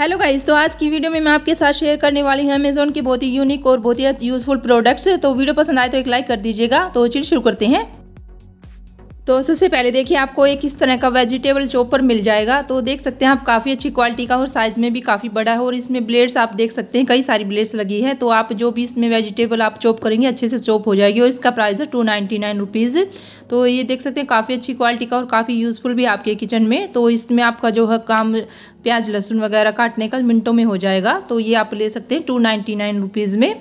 hello guys तो आज की वीडियो में मैं आपके साथ शेयर करने वाली हूँ अमेजोन के बहुत ही यूनिक और बहुत ही यूजफुल प्रोडक्ट्स तो वीडियो पसंद आए तो एक लाइक कर दीजिएगा तो चलिए शुरू करते हैं तो सबसे पहले देखिए आपको एक इस तरह का वेजिटेबल चॉपर मिल जाएगा तो देख सकते हैं आप काफ़ी अच्छी क्वालिटी का और साइज़ में भी काफ़ी बड़ा है और इसमें ब्लेड्स आप देख सकते हैं कई सारी ब्लेड्स लगी हैं तो आप जो भी इसमें वेजिटेबल आप चॉप करेंगे अच्छे से चॉप हो जाएगी और इसका प्राइस है टू नाइन्टी नाइन रुपीज़ तो ये देख सकते हैं काफ़ी अच्छी क्वालिटी का और काफ़ी यूज़फुल भी आपके किचन में तो इसमें आपका जो है काम प्याज लहसुन वगैरह काटने का मिनटों में हो जाएगा तो ये आप ले सकते हैं टू नाइन्टी नाइन रुपीज़ में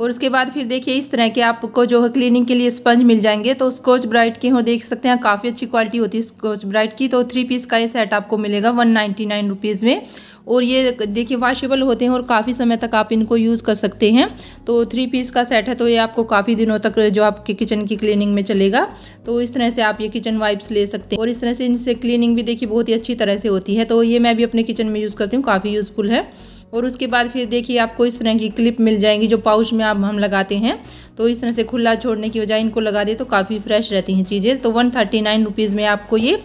और उसके बाद फिर देखिए इस तरह के आपको जो है क्लीनिंग के लिए स्पंज मिल जाएंगे तो स्कॉच ब्राइट के हों देख सकते हैं काफ़ी अच्छी क्वालिटी होती है स्कॉच ब्राइट की तो थ्री पीस का ये सेट आपको मिलेगा वन नाइन्टी नाइन रुपीज़ में और ये देखिए वाशेबल होते हैं और काफ़ी समय तक आप इनको यूज़ कर सकते हैं तो थ्री पीस का सेट है तो ये आपको काफ़ी दिनों तक जो आपके किचन की क्लीनिंग में चलेगा तो इस तरह से आप ये किचन वाइप्स ले सकते हैं और इस तरह से इनसे क्लीनिंग भी देखिए बहुत ही अच्छी तरह से होती है तो ये मैं भी अपने किचन में यूज़ करती हूँ काफ़ी यूज़फुल है और उसके बाद फिर देखिए आपको इस तरह की क्लिप मिल जाएंगी जो पाउच में आप हम लगाते हैं तो इस तरह से खुला छोड़ने की बजाय इनको लगा दे तो काफ़ी फ्रेश रहती हैं चीज़ें तो वन थर्टी नाइन रुपीज़ में आपको ये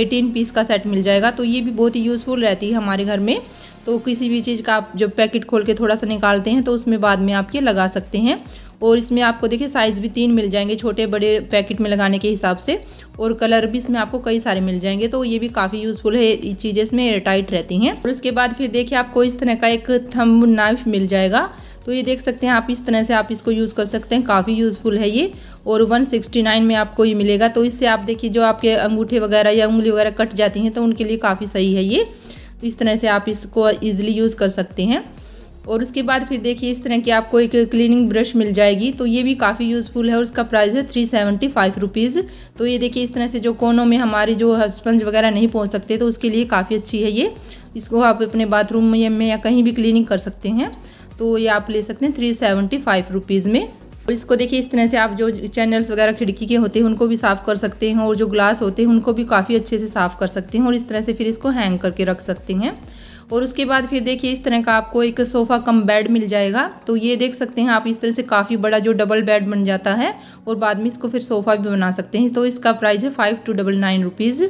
एटीन पीस का सेट मिल जाएगा तो ये भी बहुत ही यूज़फुल रहती है हमारे घर में तो किसी भी चीज़ का आप जब पैकेट खोल के थोड़ा सा निकालते हैं तो उसमें बाद में आप ये लगा सकते हैं और इसमें आपको देखिए साइज़ भी तीन मिल जाएंगे छोटे बड़े पैकेट में लगाने के हिसाब से और कलर भी इसमें आपको कई सारे मिल जाएंगे तो ये भी काफ़ी यूज़फुल है ये चीज़ें इसमें एयरटाइट रहती हैं और उसके बाद फिर देखिए आपको इस तरह का एक थम्ब नाइफ मिल जाएगा तो ये देख सकते हैं आप इस तरह से आप इसको यूज़ कर सकते हैं काफ़ी यूज़फुल है ये और 169 में आपको ये मिलेगा तो इससे आप देखिए जो आपके अंगूठे वगैरह या उंगली वगैरह कट जाती हैं तो उनके लिए काफ़ी सही है ये इस तरह से आप इसको ईजिली यूज़ कर सकते हैं और उसके बाद फिर देखिए इस तरह की आपको एक क्लीनिंग ब्रश मिल जाएगी तो ये भी काफ़ी यूज़फुल है और उसका प्राइस है थ्री सेवेंटी फाइव रुपीज़ तो ये देखिए इस तरह से जो कोनों में हमारे जो स्पंज वगैरह नहीं पहुंच सकते तो उसके लिए काफ़ी अच्छी है ये इसको आप अपने बाथरूम में या कहीं भी क्लीनिंग कर सकते हैं तो ये आप ले सकते हैं थ्री सेवेंटी फाइव रुपीज़ में और इसको देखिए इस तरह से आप जो चैनल्स वगैरह खिड़की के होते हैं उनको भी साफ़ कर सकते हैं और जो ग्लास होते हैं उनको भी काफ़ी अच्छे से साफ़ कर सकते हैं और इस तरह से फिर इसको हैंग करके रख सकते हैं और उसके बाद फिर देखिए इस तरह का आपको एक सोफ़ा कम बेड मिल जाएगा तो ये देख सकते हैं आप इस तरह से काफ़ी बड़ा जो डबल बेड बन जाता है और बाद में इसको फिर सोफ़ा भी बना सकते हैं तो इसका प्राइस है five two double nine rupees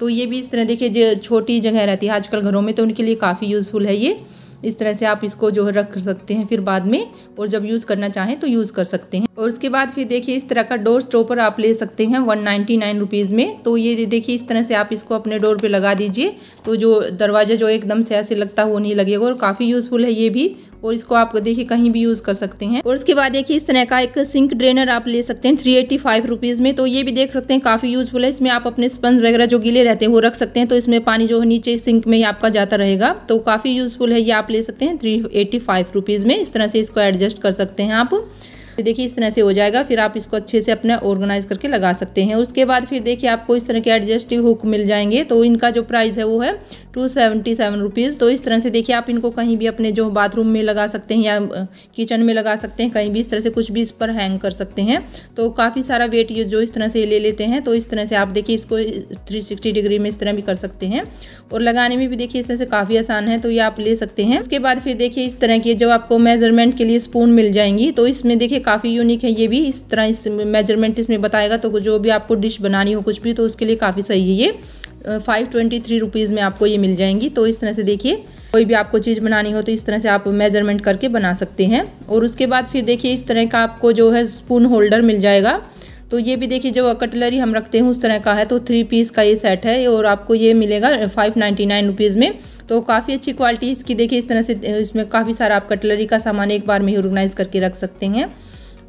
तो ये भी इस तरह देखिए जो छोटी जगह रहती है आजकल घरों में तो उनके लिए काफ़ी यूज़फुल है ये इस तरह से आप इसको जो है रख सकते हैं फिर बाद में और जब यूज़ करना चाहें तो यूज़ कर सकते हैं और उसके बाद फिर देखिए इस तरह का डोर स्टॉपर आप ले सकते हैं वन नाइन्टी में तो ये देखिए इस तरह से आप इसको अपने डोर पर लगा दीजिए तो जो दरवाज़ा जो एकदम से ऐसे लगता है वो नहीं लगेगा और काफ़ी यूज़फुल है ये भी और इसको आप देखिए कहीं भी यूज़ कर सकते हैं और उसके बाद देखिए इस तरह का एक सिंक ड्रेनर आप ले सकते हैं थ्री एट्टी फाइव रुपीज़ में तो ये भी देख सकते हैं काफ़ी यूज़फुल है इसमें आप अपने स्पंज वगैरह जो गीले रहते हैं वो रख सकते हैं तो इसमें पानी जो है नीचे सिंक में ही आपका जाता रहेगा तो काफ़ी यूज़फुल है ये आप ले सकते हैं थ्री एट्टी फाइव रुपीज़ में इस तरह से इसको एडजस्ट कर सकते हैं आप तो देखिए इस तरह से हो जाएगा फिर आप इसको अच्छे से अपना ऑर्गेनाइज करके लगा सकते हैं उसके बाद फिर देखिए आपको इस तरह के एडजस्टिव हुक मिल जाएंगे तो इनका जो प्राइस है वो है टू सेवेंटी सेवन रुपीज़ तो इस तरह से देखिए आप इनको कहीं भी अपने जो बाथरूम में लगा सकते हैं या किचन में लगा सकते हैं कहीं भी इस तरह से कुछ भी इस पर हैंग कर सकते हैं तो काफ़ी सारा वेट ये जो इस तरह से ले लेते हैं तो इस तरह से आप देखिए इसको 360 डिग्री में इस तरह भी कर सकते हैं और लगाने में भी देखिए इस तरह से काफ़ी आसान है तो ये आप ले सकते हैं उसके बाद फिर देखिए इस तरह की जो आपको मेजरमेंट के लिए स्पून मिल जाएंगी तो इसमें देखिए काफ़ी यूनिक है ये भी इस तरह इस मेजरमेंट इसमें बताएगा तो जो भी आपको डिश बनानी हो कुछ भी तो उसके लिए काफ़ी सही है ये फाइव ट्वेंटी थ्री रुपीज़ में आपको ये मिल जाएंगी तो इस तरह से देखिए कोई भी आपको चीज़ बनानी हो तो इस तरह से आप मेजरमेंट करके बना सकते हैं और उसके बाद फिर देखिए इस तरह का आपको जो है स्पून होल्डर मिल जाएगा तो ये भी देखिए जो कटलरी हम रखते हैं उस तरह का है तो थ्री पीस का ये सेट है और आपको ये मिलेगा फाइव नाइन्टी नाइन रुपीज़ में तो काफ़ी अच्छी क्वालिटी इसकी देखिए इस तरह से इसमें काफ़ी सारा आप कटलरी का सामान एक बार में ही ऑर्गेनाइज़ करके रख सकते हैं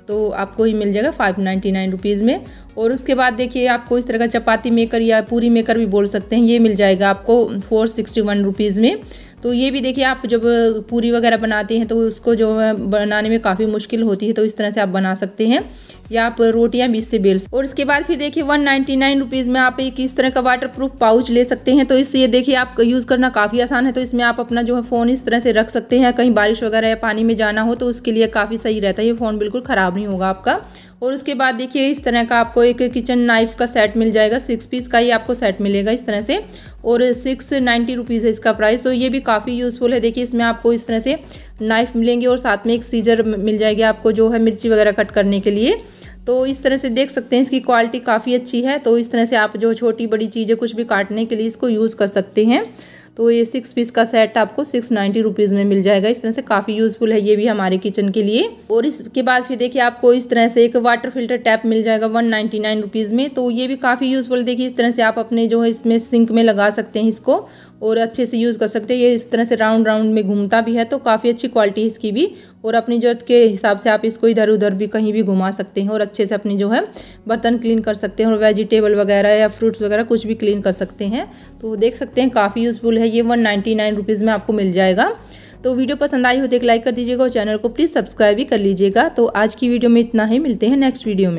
तो आपको ही मिल जाएगा फाइव नाइन्टी नाइन रुपीज़ में और उसके बाद देखिए आपको इस तरह का चपाती मेकर या पूरी मेकर भी बोल सकते हैं ये मिल जाएगा आपको फोर सिक्सटी वन रुपीज़ में तो ये भी देखिए आप जब पूरी वगैरह बनाते हैं तो उसको जो है बनाने में काफ़ी मुश्किल होती है तो इस तरह से आप बना सकते हैं या आप रोटियां बीस से बेल और इसके बाद फिर देखिए वन नाइन्टी नाइन रुपीज़ में आप एक इस तरह का वाटर प्रूफ पाउच ले सकते हैं तो इससे देखिए आप यूज़ करना काफ़ी आसान है तो इसमें आप अपना जो है फ़ोन इस तरह से रख सकते हैं कहीं बारिश वगैरह या पानी में जाना हो तो उसके लिए काफ़ी सही रहता है ये फ़ोन बिल्कुल ख़राब नहीं होगा आपका और उसके बाद देखिए इस तरह का आपको एक किचन नाइफ का सेट मिल जाएगा सिक्स पीस का ही आपको सेट मिलेगा इस तरह से और सिक्स नाइन्टी रुपीज़ है इसका प्राइस तो ये भी काफ़ी यूज़फुल है देखिए इसमें आपको इस तरह से नाइफ मिलेंगे और साथ में एक सीजर मिल जाएगी आपको जो है मिर्ची वगैरह कट करने के लिए तो इस तरह से देख सकते हैं इसकी क्वालिटी काफ़ी अच्छी है तो इस तरह से आप जो छोटी बड़ी चीज़ें कुछ भी काटने के लिए इसको यूज़ कर सकते हैं तो ये सिक्स पीस का सेट आपको सिक्स नाइन्टी रुपीज़ में मिल जाएगा इस तरह से काफ़ी यूज़फुल है ये भी हमारे किचन के लिए और इसके बाद फिर देखिए आपको इस तरह से एक वाटर फिल्टर टैप मिल जाएगा वन नाइन्टी नाइन रुपीज़ में तो ये भी काफ़ी यूज़फुल देखिए इस तरह से आप अपने जो है इसमें सिंक में लगा सकते हैं इसको और अच्छे से यूज़ कर सकते हैं ये इस तरह से राउंड राउंड में घूमता भी है तो काफ़ी अच्छी क्वालिटी है इसकी भी और अपनी ज़रूरत के हिसाब से आप इसको इधर उधर भी कहीं भी घुमा सकते हैं और अच्छे से अपनी जो है बर्तन क्लीन कर सकते हैं और वेजिटेबल वगैरह या फ्रूट्स वगैरह कुछ भी क्लीन कर सकते हैं तो देख सकते हैं काफ़ी यूज़फुल है ये वन नाइन्टी में आपको मिल जाएगा तो वीडियो पसंद आई हो तो एक लाइक कर दीजिएगा और चैनल को प्लीज़ सब्सक्राइब भी कर लीजिएगा तो आज की वीडियो में इतना ही मिलते हैं नेक्स्ट वीडियो में